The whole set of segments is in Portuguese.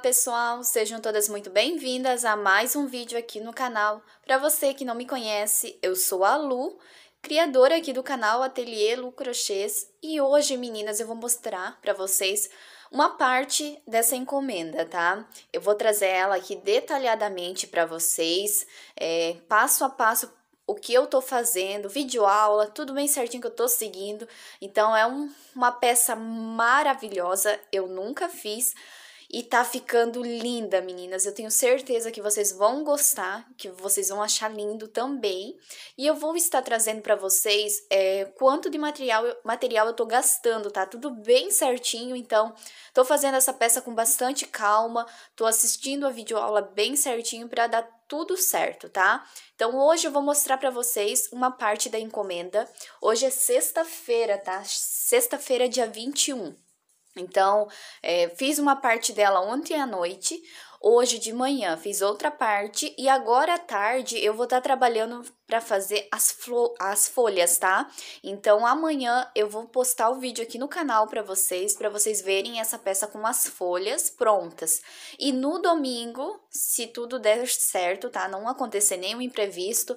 pessoal, sejam todas muito bem-vindas a mais um vídeo aqui no canal. Para você que não me conhece, eu sou a Lu, criadora aqui do canal Ateliê Lu Crochês, e hoje, meninas, eu vou mostrar para vocês uma parte dessa encomenda, tá? Eu vou trazer ela aqui detalhadamente para vocês, é, passo a passo o que eu tô fazendo, vídeo aula, tudo bem certinho que eu tô seguindo. Então é um, uma peça maravilhosa, eu nunca fiz, e tá ficando linda, meninas. Eu tenho certeza que vocês vão gostar, que vocês vão achar lindo também. E eu vou estar trazendo para vocês é, quanto de material, material eu tô gastando, tá? Tudo bem certinho, então tô fazendo essa peça com bastante calma, tô assistindo a videoaula bem certinho para dar tudo certo, tá? Então hoje eu vou mostrar para vocês uma parte da encomenda. Hoje é sexta-feira, tá? Sexta-feira, dia 21. Então, é, fiz uma parte dela ontem à noite, hoje de manhã fiz outra parte e agora à tarde eu vou estar tá trabalhando para fazer as, as folhas, tá? Então amanhã eu vou postar o vídeo aqui no canal para vocês, para vocês verem essa peça com as folhas prontas. E no domingo, se tudo der certo, tá? Não acontecer nenhum imprevisto,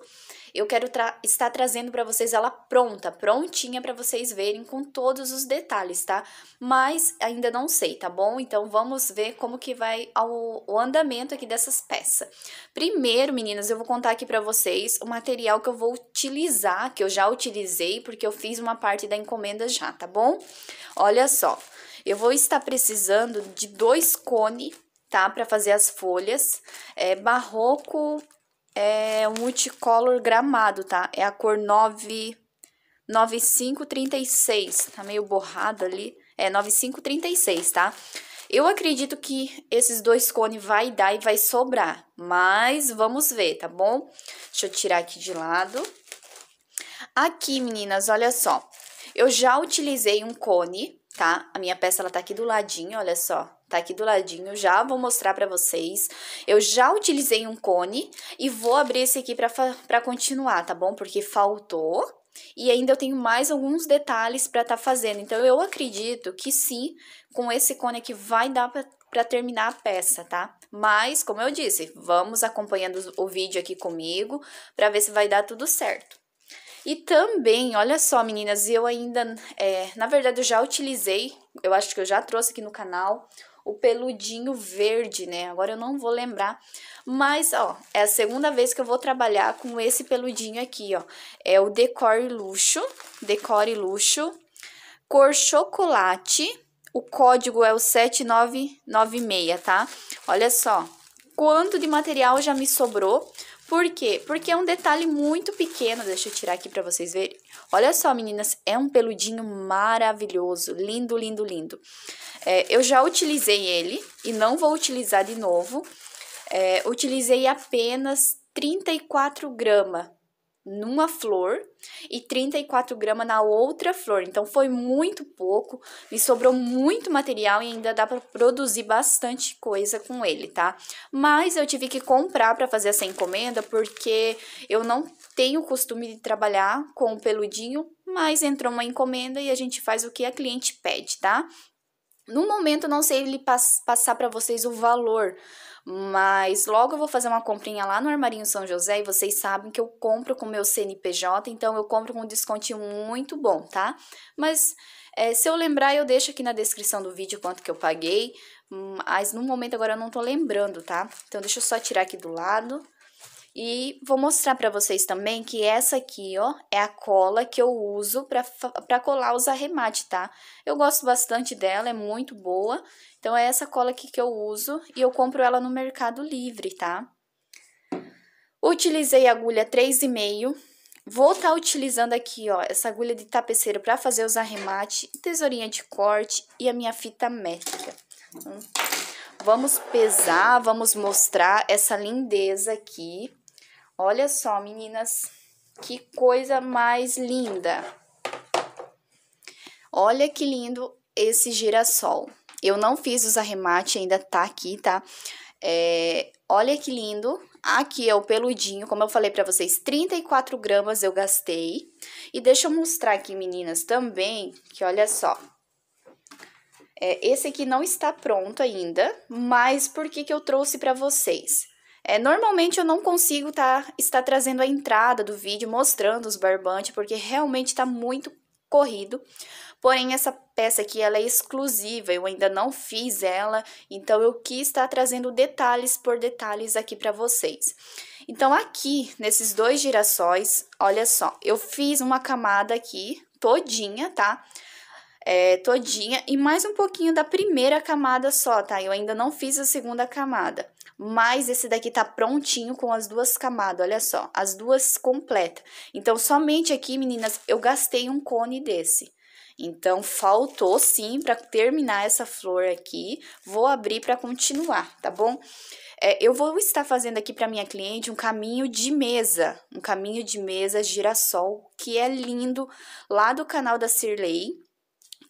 eu quero tra estar trazendo para vocês ela pronta, prontinha para vocês verem com todos os detalhes, tá? Mas ainda não sei, tá bom? Então vamos ver como que vai ao, o andamento aqui dessas peças. Primeiro, meninas, eu vou contar aqui para vocês o material que eu vou utilizar, que eu já utilizei, porque eu fiz uma parte da encomenda já, tá bom? Olha só, eu vou estar precisando de dois cones, tá? Para fazer as folhas, é, barroco é um multicolor gramado, tá? É a cor 9, 9536, tá meio borrado ali. É 9536, tá? Eu acredito que esses dois cones vai dar e vai sobrar, mas vamos ver, tá bom? Deixa eu tirar aqui de lado. Aqui, meninas, olha só. Eu já utilizei um cone, tá? A minha peça, ela tá aqui do ladinho, olha só tá aqui do ladinho, já vou mostrar pra vocês. Eu já utilizei um cone e vou abrir esse aqui pra, pra continuar, tá bom? Porque faltou, e ainda eu tenho mais alguns detalhes para estar tá fazendo. Então, eu acredito que sim, com esse cone aqui vai dar para terminar a peça, tá? Mas, como eu disse, vamos acompanhando o vídeo aqui comigo para ver se vai dar tudo certo. E também, olha só, meninas, eu ainda, é, na verdade, eu já utilizei, eu acho que eu já trouxe aqui no canal, o peludinho verde, né? Agora eu não vou lembrar, mas ó, é a segunda vez que eu vou trabalhar com esse peludinho aqui, ó. É o Decore Luxo, Decore Luxo, cor chocolate, o código é o 7996, tá? Olha só, quanto de material já me sobrou, por quê? Porque é um detalhe muito pequeno, deixa eu tirar aqui para vocês verem. Olha só, meninas, é um peludinho maravilhoso, lindo, lindo, lindo. É, eu já utilizei ele e não vou utilizar de novo. É, utilizei apenas 34 gramas numa flor e 34 gramas na outra flor. Então foi muito pouco, me sobrou muito material e ainda dá para produzir bastante coisa com ele, tá? Mas eu tive que comprar para fazer essa encomenda porque eu não tenho costume de trabalhar com o peludinho, mas entrou uma encomenda e a gente faz o que a cliente pede, tá? No momento, não sei lhe pass passar para vocês o valor, mas logo eu vou fazer uma comprinha lá no Armarinho São José e vocês sabem que eu compro com meu CNPJ, então eu compro com um desconto muito bom, tá? Mas é, se eu lembrar, eu deixo aqui na descrição do vídeo quanto que eu paguei, mas no momento agora eu não tô lembrando, tá? Então deixa eu só tirar aqui do lado. E vou mostrar para vocês também que essa aqui, ó, é a cola que eu uso para colar os arremates, tá? Eu gosto bastante dela, é muito boa. Então, é essa cola aqui que eu uso e eu compro ela no Mercado Livre, tá? Utilizei agulha 3,5. Vou estar tá utilizando aqui, ó, essa agulha de tapeceiro para fazer os arremates, tesourinha de corte e a minha fita métrica. Então, vamos pesar, vamos mostrar essa lindeza aqui Olha só, meninas, que coisa mais linda. Olha que lindo esse girassol. Eu não fiz os arremates, ainda tá aqui, tá? É, olha que lindo. Aqui é o peludinho, como eu falei pra vocês, 34 gramas eu gastei. E deixa eu mostrar aqui, meninas, também, que olha só. É, esse aqui não está pronto ainda, mas por que que eu trouxe pra vocês? É, normalmente eu não consigo tá, estar trazendo a entrada do vídeo, mostrando os barbantes, porque realmente está muito corrido. Porém, essa peça aqui ela é exclusiva, eu ainda não fiz ela, então eu quis estar trazendo detalhes por detalhes aqui para vocês. Então, aqui, nesses dois girassóis, olha só, eu fiz uma camada aqui todinha, tá? é, todinha e mais um pouquinho da primeira camada só, tá? Eu ainda não fiz a segunda camada. Mas esse daqui tá prontinho com as duas camadas, olha só, as duas completas. Então, somente aqui, meninas, eu gastei um cone desse. Então, faltou sim para terminar essa flor aqui. Vou abrir para continuar, tá bom? É, eu vou estar fazendo aqui para minha cliente um caminho de mesa, um caminho de mesa girassol, que é lindo, lá do canal da Sirley,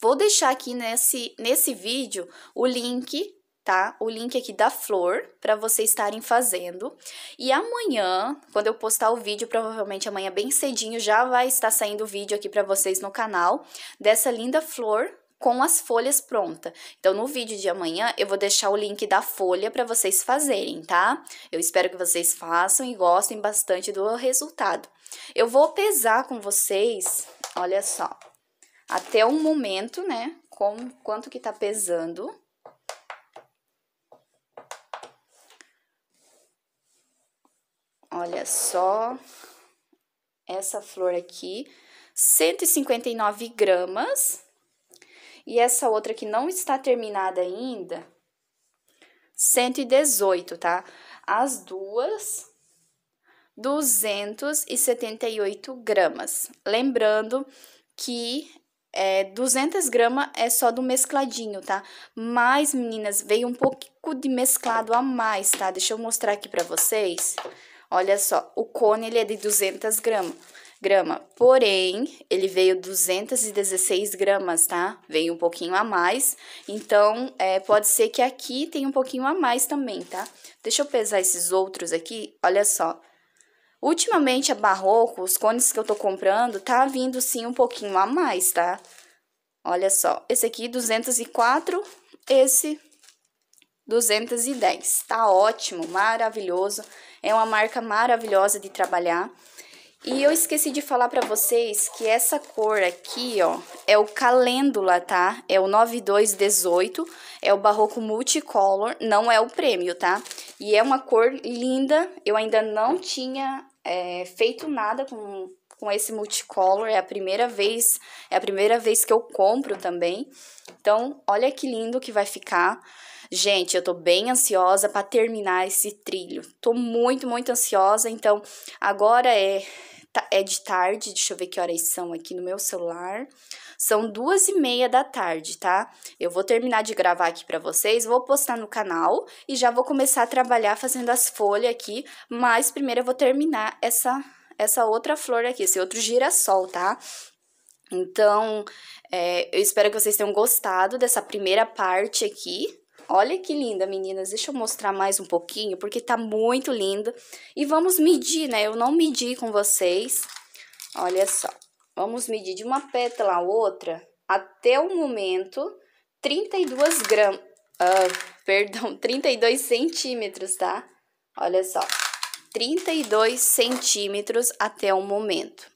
Vou deixar aqui nesse, nesse vídeo o link tá? O link aqui da flor para vocês estarem fazendo. E amanhã, quando eu postar o vídeo, provavelmente amanhã bem cedinho já vai estar saindo o vídeo aqui para vocês no canal dessa linda flor com as folhas pronta. Então no vídeo de amanhã eu vou deixar o link da folha para vocês fazerem, tá? Eu espero que vocês façam e gostem bastante do resultado. Eu vou pesar com vocês, olha só até o momento, né? Com, quanto que tá pesando. Olha só essa flor aqui, 159 gramas. E essa outra que não está terminada ainda, 118, tá? As duas, 278 gramas. Lembrando que é, 200 gramas é só do mescladinho, tá? Mas, meninas, veio um pouco de mesclado a mais, tá? Deixa eu mostrar aqui pra vocês. Olha só, o cone, ele é de 200 gramas. Grama. Porém, ele veio 216 gramas, tá? Veio um pouquinho a mais. Então, é, pode ser que aqui tenha um pouquinho a mais também, tá? Deixa eu pesar esses outros aqui. Olha só. Ultimamente a Barroco, os cones que eu tô comprando, tá vindo sim um pouquinho a mais, tá? Olha só, esse aqui 204, esse 210. Tá ótimo, maravilhoso. É uma marca maravilhosa de trabalhar. E eu esqueci de falar para vocês que essa cor aqui, ó, é o Calêndula, tá? É o 9218, é o Barroco Multicolor, não é o prêmio, tá? E é uma cor linda, eu ainda não tinha é, feito nada com, com esse multicolor. É a primeira vez, é a primeira vez que eu compro também. Então, olha que lindo que vai ficar. Gente, eu tô bem ansiosa para terminar esse trilho. Tô muito, muito ansiosa. Então, agora é, tá, é de tarde. Deixa eu ver que horas são aqui no meu celular. São duas e meia da tarde, tá? Eu vou terminar de gravar aqui para vocês, vou postar no canal e já vou começar a trabalhar fazendo as folhas aqui, mas primeiro eu vou terminar essa essa outra flor aqui, esse outro girassol, tá? Então, é, eu espero que vocês tenham gostado dessa primeira parte aqui, Olha que linda, meninas. Deixa eu mostrar mais um pouquinho, porque tá muito lindo. E vamos medir, né? Eu não medi com vocês. Olha só. Vamos medir de uma pétala a outra até o momento 32 gramas, uh, perdão, 32 centímetros, tá? Olha só, 32 centímetros até o momento.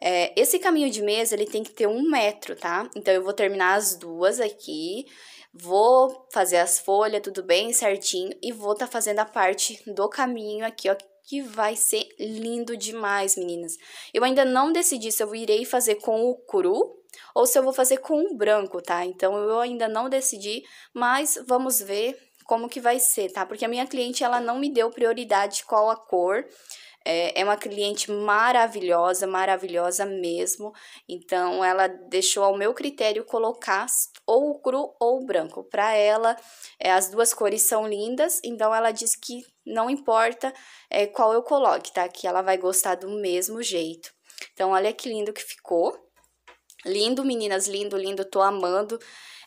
É, esse caminho de mesa, ele tem que ter um metro, tá? Então, eu vou terminar as duas aqui, vou fazer as folhas, tudo bem certinho, e vou tá fazendo a parte do caminho aqui, ó, que vai ser lindo demais, meninas. Eu ainda não decidi se eu irei fazer com o cru ou se eu vou fazer com o branco, tá? Então eu ainda não decidi, mas vamos ver como que vai ser, tá? Porque a minha cliente ela não me deu prioridade qual a cor. É, é uma cliente maravilhosa, maravilhosa mesmo. Então, ela deixou ao meu critério colocar ou cru ou branco. Para ela, é, as duas cores são lindas, então ela diz que não importa é, qual eu coloque, tá? Que ela vai gostar do mesmo jeito. Então, olha que lindo que ficou. Lindo, meninas, lindo, lindo, tô amando.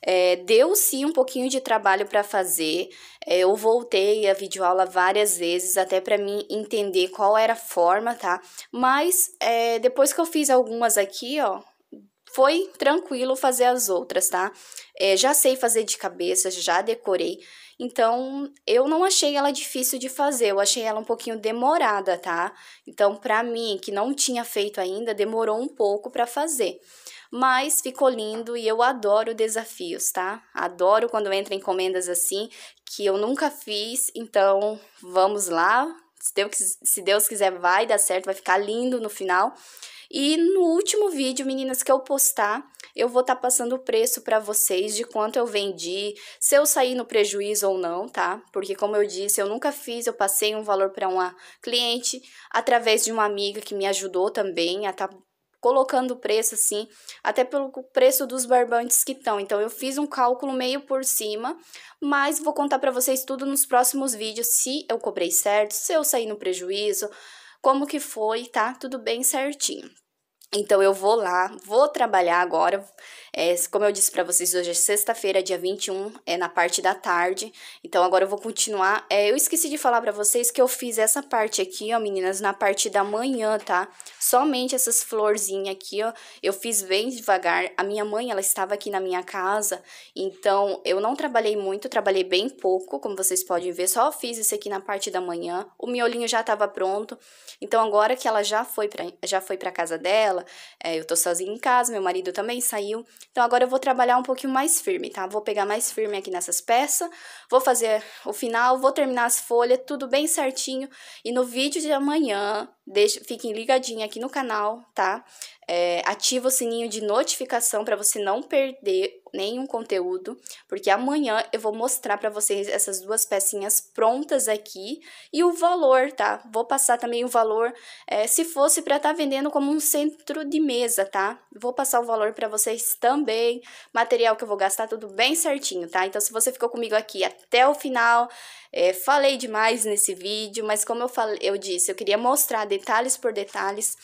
É, deu sim um pouquinho de trabalho para fazer. É, eu voltei a videoaula várias vezes até para mim entender qual era a forma, tá? Mas é, depois que eu fiz algumas aqui, ó, foi tranquilo fazer as outras, tá? É, já sei fazer de cabeça, já decorei. Então, eu não achei ela difícil de fazer, eu achei ela um pouquinho demorada, tá? Então, pra mim, que não tinha feito ainda, demorou um pouco para fazer mas ficou lindo e eu adoro desafios, tá? Adoro quando entra encomendas assim que eu nunca fiz, então vamos lá. Se Deus, se Deus quiser, vai dar certo, vai ficar lindo no final. E no último vídeo, meninas, que eu postar, eu vou estar tá passando o preço para vocês de quanto eu vendi, se eu saí no prejuízo ou não, tá? Porque como eu disse, eu nunca fiz, eu passei um valor para uma cliente através de uma amiga que me ajudou também a estar tá colocando o preço assim, até pelo preço dos barbantes que estão. Então eu fiz um cálculo meio por cima, mas vou contar para vocês tudo nos próximos vídeos se eu cobrei certo, se eu saí no prejuízo, como que foi, tá? Tudo bem certinho. Então eu vou lá, vou trabalhar agora. É, como eu disse para vocês, hoje é sexta-feira, dia 21, é na parte da tarde. Então agora eu vou continuar. É, eu esqueci de falar para vocês que eu fiz essa parte aqui, ó, meninas, na parte da manhã, tá? Somente essas florzinhas aqui, ó. Eu fiz bem devagar. A minha mãe, ela estava aqui na minha casa, então eu não trabalhei muito, trabalhei bem pouco, como vocês podem ver. Só fiz isso aqui na parte da manhã. O miolinho já estava pronto. Então agora que ela já foi para já foi para casa dela, é, eu tô sozinha em casa, meu marido também saiu. Então, agora eu vou trabalhar um pouquinho mais firme, tá? Vou pegar mais firme aqui nessas peças, vou fazer o final, vou terminar as folhas, tudo bem certinho. E no vídeo de amanhã, deixa, fiquem ligadinhos aqui no canal, tá? É, ativa o sininho de notificação para você não perder nenhum conteúdo, porque amanhã eu vou mostrar para vocês essas duas pecinhas prontas aqui e o valor, tá? Vou passar também o valor, é, se fosse para estar tá vendendo como um centro de mesa, tá? Vou passar o valor para vocês também, material que eu vou gastar, tudo bem certinho, tá? Então, se você ficou comigo aqui até o final, é, falei demais nesse vídeo, mas como eu, falei, eu disse, eu queria mostrar detalhes por detalhes,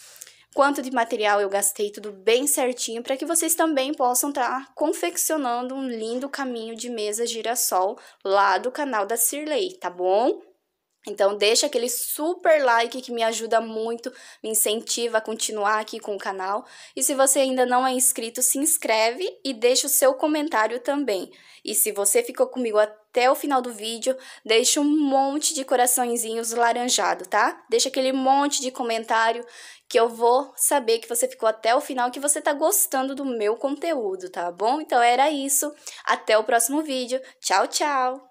quanto de material eu gastei, tudo bem certinho, para que vocês também possam estar tá confeccionando um lindo caminho de mesa girassol lá do canal da Cirlei, tá bom? Então deixa aquele super like que me ajuda muito, me incentiva a continuar aqui com o canal. E se você ainda não é inscrito, se inscreve e deixa o seu comentário também. E se você ficou comigo até o final do vídeo, deixa um monte de coraçõezinhos laranjado, tá? Deixa aquele monte de comentário que eu vou saber que você ficou até o final, que você tá gostando do meu conteúdo, tá bom? Então era isso. Até o próximo vídeo. Tchau, tchau!